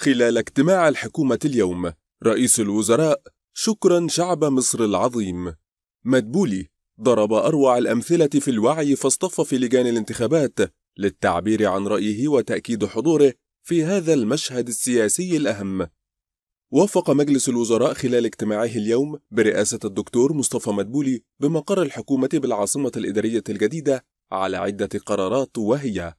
خلال اجتماع الحكومة اليوم رئيس الوزراء شكرا شعب مصر العظيم مدبولي ضرب أروع الأمثلة في الوعي فاصطف في لجان الانتخابات للتعبير عن رأيه وتأكيد حضوره في هذا المشهد السياسي الأهم وافق مجلس الوزراء خلال اجتماعه اليوم برئاسة الدكتور مصطفى مدبولي بمقر الحكومة بالعاصمة الإدارية الجديدة على عدة قرارات وهي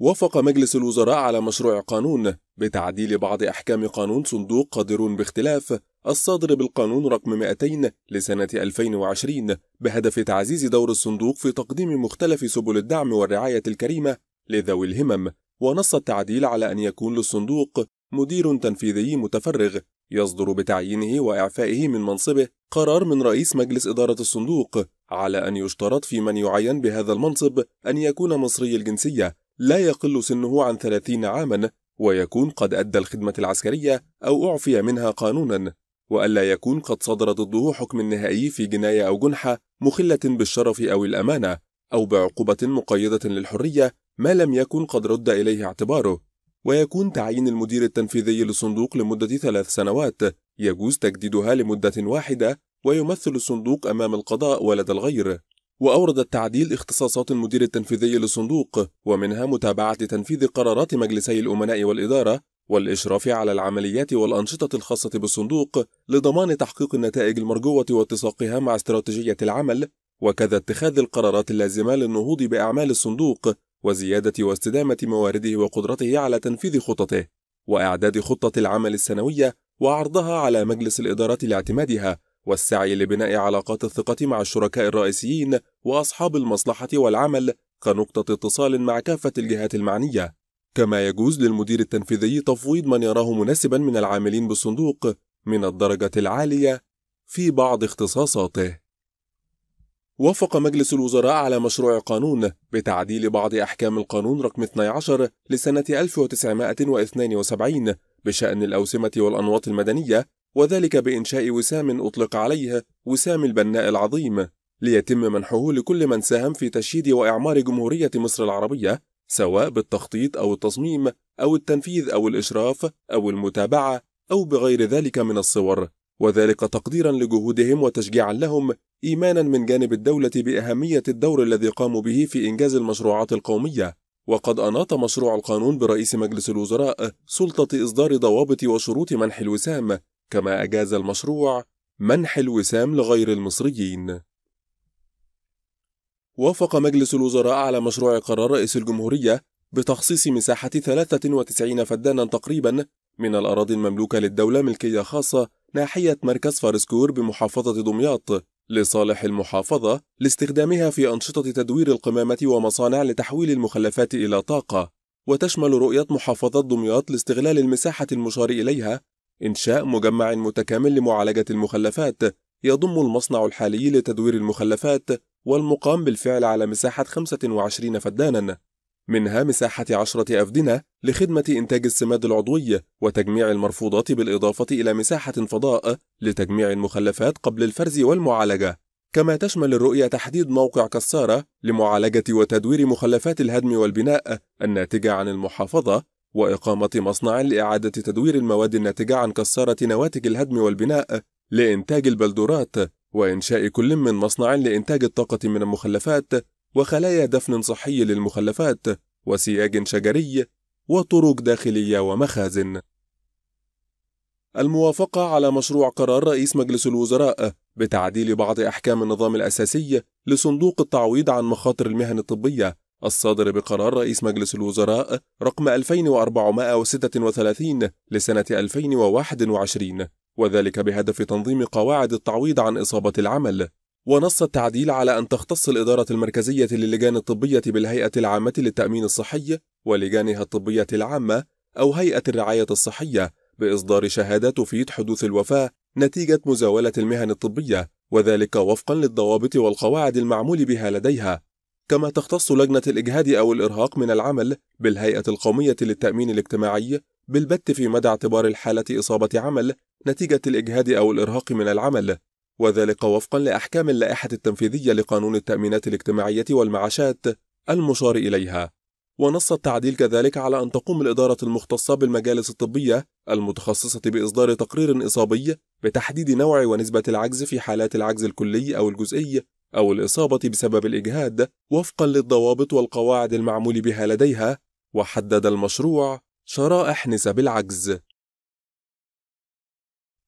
وافق مجلس الوزراء على مشروع قانون بتعديل بعض أحكام قانون صندوق قادرون باختلاف الصادر بالقانون رقم 200 لسنة 2020 بهدف تعزيز دور الصندوق في تقديم مختلف سبل الدعم والرعاية الكريمة لذوي الهمم ونص التعديل على أن يكون للصندوق مدير تنفيذي متفرغ يصدر بتعيينه وإعفائه من منصبه قرار من رئيس مجلس إدارة الصندوق على أن يشترط في من يعين بهذا المنصب أن يكون مصري الجنسية لا يقل سنه عن 30 عاما ويكون قد أدى الخدمة العسكرية أو أعفي منها قانونا وألا يكون قد صدر ضده حكم نهائي في جناية أو جنحة مخلة بالشرف أو الأمانة أو بعقوبة مقيدة للحرية ما لم يكن قد رد إليه اعتباره ويكون تعيين المدير التنفيذي للصندوق لمدة ثلاث سنوات يجوز تجديدها لمدة واحدة ويمثل الصندوق أمام القضاء ولدى الغير وأورد التعديل اختصاصات المدير التنفيذي للصندوق ومنها متابعة تنفيذ قرارات مجلسي الأمناء والإدارة والإشراف على العمليات والأنشطة الخاصة بالصندوق لضمان تحقيق النتائج المرجوة واتساقها مع استراتيجية العمل وكذا اتخاذ القرارات اللازمة للنهوض بأعمال الصندوق وزيادة واستدامة موارده وقدرته على تنفيذ خططه وإعداد خطة العمل السنوية وعرضها على مجلس الإدارة لاعتمادها والسعي لبناء علاقات الثقة مع الشركاء الرئيسيين وأصحاب المصلحة والعمل كنقطة اتصال مع كافة الجهات المعنية كما يجوز للمدير التنفيذي تفويض من يراه مناسبا من العاملين بالصندوق من الدرجة العالية في بعض اختصاصاته وافق مجلس الوزراء على مشروع قانون بتعديل بعض أحكام القانون رقم 12 لسنة 1972 بشأن الأوسمة والأنواط المدنية وذلك بإنشاء وسام أطلق عليها وسام البناء العظيم ليتم منحه لكل من ساهم في تشييد وإعمار جمهورية مصر العربية سواء بالتخطيط أو التصميم أو التنفيذ أو الإشراف أو المتابعة أو بغير ذلك من الصور وذلك تقديرا لجهودهم وتشجيعا لهم إيمانا من جانب الدولة بأهمية الدور الذي قاموا به في إنجاز المشروعات القومية وقد أناط مشروع القانون برئيس مجلس الوزراء سلطة إصدار ضوابط وشروط منح الوسام كما أجاز المشروع منح الوسام لغير المصريين وافق مجلس الوزراء على مشروع قرار رئيس الجمهورية بتخصيص مساحة 93 فدانا تقريبا من الأراضي المملوكة للدولة ملكية خاصة ناحية مركز فارسكور بمحافظة دمياط لصالح المحافظة لاستخدامها في أنشطة تدوير القمامة ومصانع لتحويل المخلفات إلى طاقة وتشمل رؤية محافظة دمياط لاستغلال المساحة المشار إليها إنشاء مجمع متكامل لمعالجة المخلفات يضم المصنع الحالي لتدوير المخلفات والمقام بالفعل على مساحة 25 فدانا منها مساحة 10 أفدنة لخدمة إنتاج السماد العضوي وتجميع المرفوضات بالإضافة إلى مساحة فضاء لتجميع المخلفات قبل الفرز والمعالجة كما تشمل الرؤية تحديد موقع كسارة لمعالجة وتدوير مخلفات الهدم والبناء الناتجة عن المحافظة وإقامة مصنع لإعادة تدوير المواد الناتجة عن كسارة نواتج الهدم والبناء لإنتاج البلدورات وإنشاء كل من مصنع لإنتاج الطاقة من المخلفات وخلايا دفن صحي للمخلفات وسياج شجري وطرق داخلية ومخازن الموافقة على مشروع قرار رئيس مجلس الوزراء بتعديل بعض أحكام النظام الأساسي لصندوق التعويض عن مخاطر المهن الطبية الصادر بقرار رئيس مجلس الوزراء رقم 2436 لسنة 2021 وذلك بهدف تنظيم قواعد التعويض عن إصابة العمل ونص التعديل على أن تختص الإدارة المركزية للجان الطبية بالهيئة العامة للتأمين الصحي ولجانها الطبية العامة أو هيئة الرعاية الصحية بإصدار شهادة تفيد حدوث الوفاة نتيجة مزاولة المهن الطبية وذلك وفقا للضوابط والقواعد المعمول بها لديها كما تختص لجنة الإجهاد أو الإرهاق من العمل بالهيئة القومية للتأمين الاجتماعي بالبت في مدى اعتبار الحالة إصابة عمل نتيجة الإجهاد أو الإرهاق من العمل وذلك وفقا لأحكام اللائحة التنفيذية لقانون التأمينات الاجتماعية والمعاشات المشار إليها ونص التعديل كذلك على أن تقوم الإدارة المختصة بالمجالس الطبية المتخصصة بإصدار تقرير إصابي بتحديد نوع ونسبة العجز في حالات العجز الكلي أو الجزئي أو الإصابة بسبب الإجهاد وفقًا للضوابط والقواعد المعمول بها لديها، وحدد المشروع شرائح نسب العجز.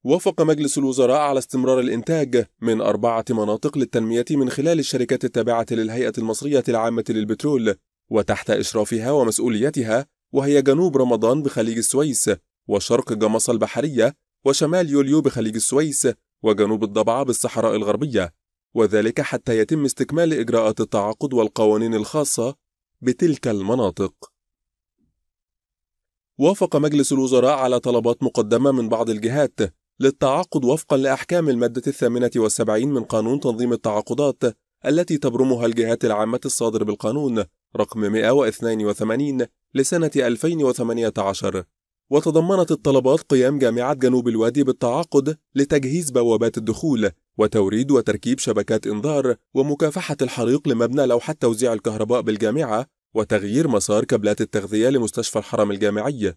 وافق مجلس الوزراء على استمرار الإنتاج من أربعة مناطق للتنمية من خلال الشركات التابعة للهيئة المصرية العامة للبترول، وتحت إشرافها ومسؤوليتها، وهي جنوب رمضان بخليج السويس، وشرق جمصة البحرية، وشمال يوليو بخليج السويس، وجنوب الضبعة بالصحراء الغربية، وذلك حتى يتم استكمال إجراءات التعاقد والقوانين الخاصة بتلك المناطق. وافق مجلس الوزراء على طلبات مقدمة من بعض الجهات للتعاقد وفقا لأحكام المادة الثامنة والسبعين من قانون تنظيم التعاقدات التي تبرمها الجهات العامة الصادر بالقانون رقم 182 لسنة 2018 وتضمنت الطلبات قيام جامعة جنوب الوادي بالتعاقد لتجهيز بوابات الدخول وتوريد وتركيب شبكات إنذار ومكافحة الحريق لمبنى لوحة توزيع الكهرباء بالجامعة وتغيير مسار كابلات التغذية لمستشفى الحرم الجامعي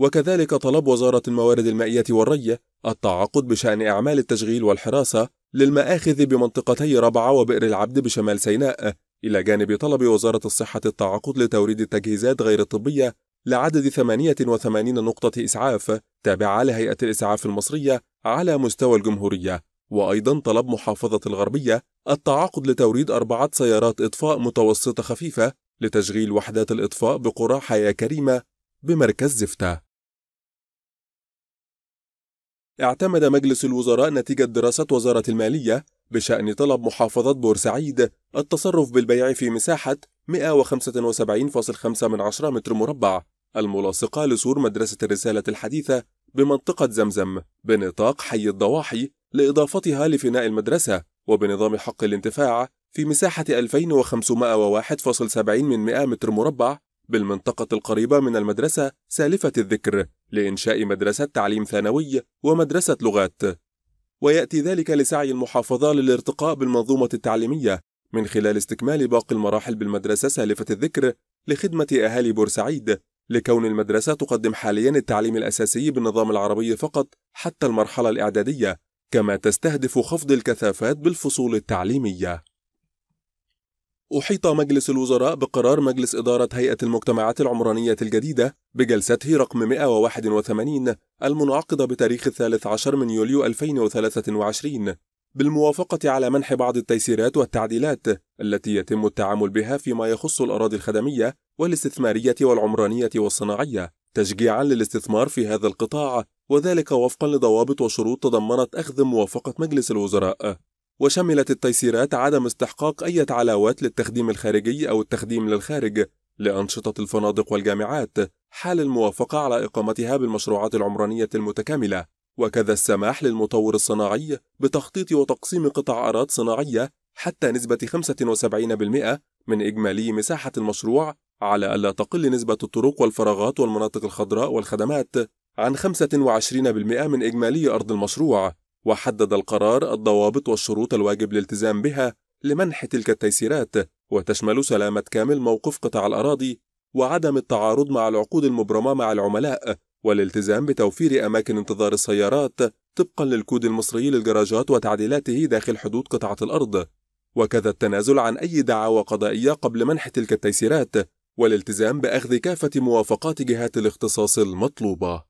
وكذلك طلب وزارة الموارد المائية والري التعاقد بشأن أعمال التشغيل والحراسة للمآخذ بمنطقتي ربعة وبئر العبد بشمال سيناء إلى جانب طلب وزارة الصحة التعاقد لتوريد التجهيزات غير الطبية لعدد 88 نقطة إسعاف تابعة لهيئة الإسعاف المصرية على مستوى الجمهورية وأيضا طلب محافظة الغربية التعاقد لتوريد أربعة سيارات إطفاء متوسطة خفيفة لتشغيل وحدات الإطفاء بقرى حياة كريمة بمركز زفتة اعتمد مجلس الوزراء نتيجة دراسة وزارة المالية بشأن طلب محافظة بورسعيد التصرف بالبيع في مساحة 175.5 من عشرة متر مربع الملاصقة لسور مدرسة الرسالة الحديثة بمنطقة زمزم بنطاق حي الضواحي لإضافتها لفناء المدرسة وبنظام حق الانتفاع في مساحة 2501.70 من 100 متر مربع بالمنطقة القريبة من المدرسة سالفة الذكر لإنشاء مدرسة تعليم ثانوي ومدرسة لغات ويأتي ذلك لسعي المحافظة للارتقاء بالمنظومة التعليمية من خلال استكمال باقي المراحل بالمدرسة سالفة الذكر لخدمة أهالي بورسعيد لكون المدرسة تقدم حاليا التعليم الأساسي بالنظام العربي فقط حتى المرحلة الإعدادية كما تستهدف خفض الكثافات بالفصول التعليمية أحيط مجلس الوزراء بقرار مجلس إدارة هيئة المجتمعات العمرانية الجديدة بجلسته رقم 181 المنعقدة بتاريخ الثالث عشر من يوليو 2023 بالموافقة على منح بعض التيسيرات والتعديلات التي يتم التعامل بها فيما يخص الأراضي الخدمية والاستثمارية والعمرانية والصناعية تشجيعا للاستثمار في هذا القطاع وذلك وفقا لضوابط وشروط تضمنت أخذ موافقة مجلس الوزراء وشملت التيسيرات عدم استحقاق أي علاوات للتخديم الخارجي أو التخديم للخارج لأنشطة الفنادق والجامعات حال الموافقة على إقامتها بالمشروعات العمرانية المتكاملة وكذا السماح للمطور الصناعي بتخطيط وتقسيم قطع أراض صناعية حتى نسبة 75% من إجمالي مساحة المشروع على ألا تقل نسبة الطرق والفراغات والمناطق الخضراء والخدمات عن 25% من إجمالي أرض المشروع، وحدد القرار الضوابط والشروط الواجب الالتزام بها لمنح تلك التيسيرات، وتشمل سلامة كامل موقف قطاع الأراضي، وعدم التعارض مع العقود المبرمة مع العملاء، والالتزام بتوفير أماكن انتظار السيارات طبقًا للكود المصري للجراجات وتعديلاته داخل حدود قطعة الأرض، وكذا التنازل عن أي دعاوى قضائية قبل منح تلك التيسيرات، والالتزام بأخذ كافة موافقات جهات الاختصاص المطلوبة.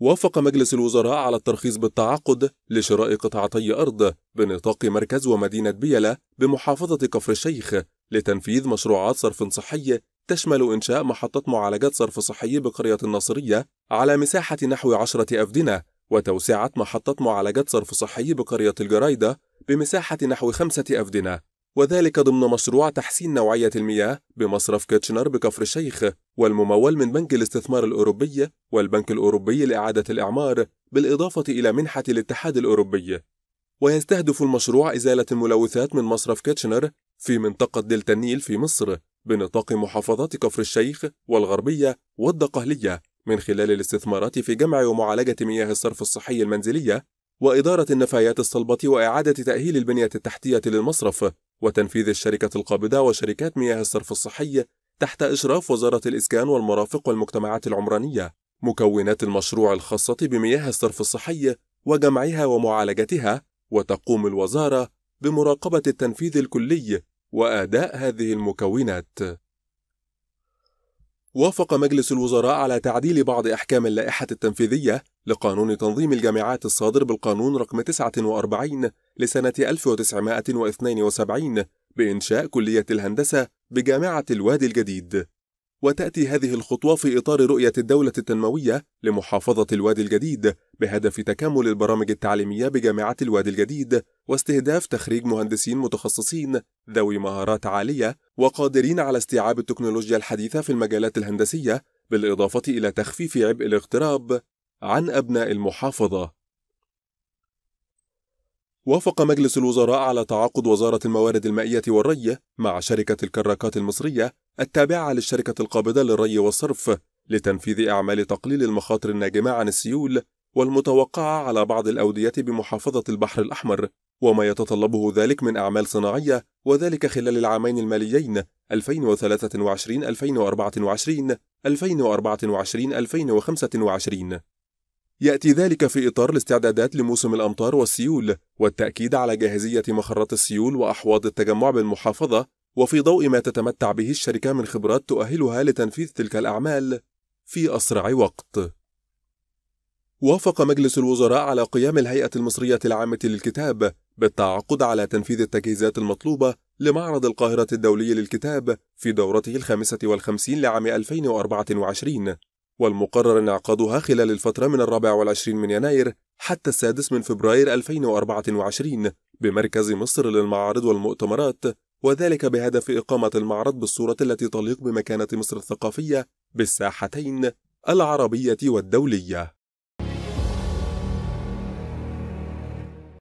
وافق مجلس الوزراء على الترخيص بالتعاقد لشراء قطعتي أرض بنطاق مركز ومدينة بيلا بمحافظة كفر الشيخ لتنفيذ مشروعات صرف صحي تشمل إنشاء محطة معالجات صرف صحي بقرية الناصرية على مساحة نحو عشرة أفدنة وتوسعة محطة معالجات صرف صحي بقرية الجرايدة بمساحة نحو خمسة أفدنة وذلك ضمن مشروع تحسين نوعية المياه بمصرف كيتشنر بكفر الشيخ والممول من بنك الاستثمار الأوروبي والبنك الأوروبي لإعادة الإعمار بالإضافة إلى منحة الاتحاد الأوروبي ويستهدف المشروع إزالة الملوثات من مصرف كيتشنر في منطقة دلتا النيل في مصر بنطاق محافظات كفر الشيخ والغربية والدقهلية من خلال الاستثمارات في جمع ومعالجة مياه الصرف الصحي المنزلية وإدارة النفايات الصلبة وإعادة تأهيل البنية التحتية للمصرف وتنفيذ الشركة القابضة وشركات مياه الصرف الصحي تحت إشراف وزارة الإسكان والمرافق والمجتمعات العمرانية مكونات المشروع الخاصة بمياه الصرف الصحي وجمعها ومعالجتها وتقوم الوزارة بمراقبة التنفيذ الكلي وأداء هذه المكونات وافق مجلس الوزراء على تعديل بعض أحكام اللائحة التنفيذية لقانون تنظيم الجامعات الصادر بالقانون رقم 49 لسنة 1972 بإنشاء كلية الهندسة بجامعة الوادي الجديد. وتأتي هذه الخطوة في إطار رؤية الدولة التنموية لمحافظة الوادي الجديد بهدف تكامل البرامج التعليمية بجامعة الوادي الجديد واستهداف تخريج مهندسين متخصصين ذوي مهارات عالية وقادرين على استيعاب التكنولوجيا الحديثة في المجالات الهندسية بالإضافة إلى تخفيف عبء الاغتراب عن أبناء المحافظة. وافق مجلس الوزراء على تعاقد وزارة الموارد المائية والري مع شركة الكراكات المصرية التابعة للشركة القابضة للري والصرف لتنفيذ أعمال تقليل المخاطر الناجمة عن السيول والمتوقعة على بعض الأودية بمحافظة البحر الأحمر وما يتطلبه ذلك من أعمال صناعية وذلك خلال العامين الماليين 2023 2024 2024 2025 يأتي ذلك في إطار الاستعدادات لموسم الأمطار والسيول والتأكيد على جاهزية مخرات السيول وأحواض التجمع بالمحافظة وفي ضوء ما تتمتع به الشركة من خبرات تؤهلها لتنفيذ تلك الأعمال في أسرع وقت وافق مجلس الوزراء على قيام الهيئة المصرية العامة للكتاب بالتعاقد على تنفيذ التجهيزات المطلوبة لمعرض القاهرة الدولي للكتاب في دورته الخامسة والخمسين لعام 2024 والمقرر انعقادها خلال الفترة من الرابع والعشرين من يناير حتى السادس من فبراير 2024 بمركز مصر للمعارض والمؤتمرات وذلك بهدف إقامة المعرض بالصورة التي تليق بمكانة مصر الثقافية بالساحتين العربية والدولية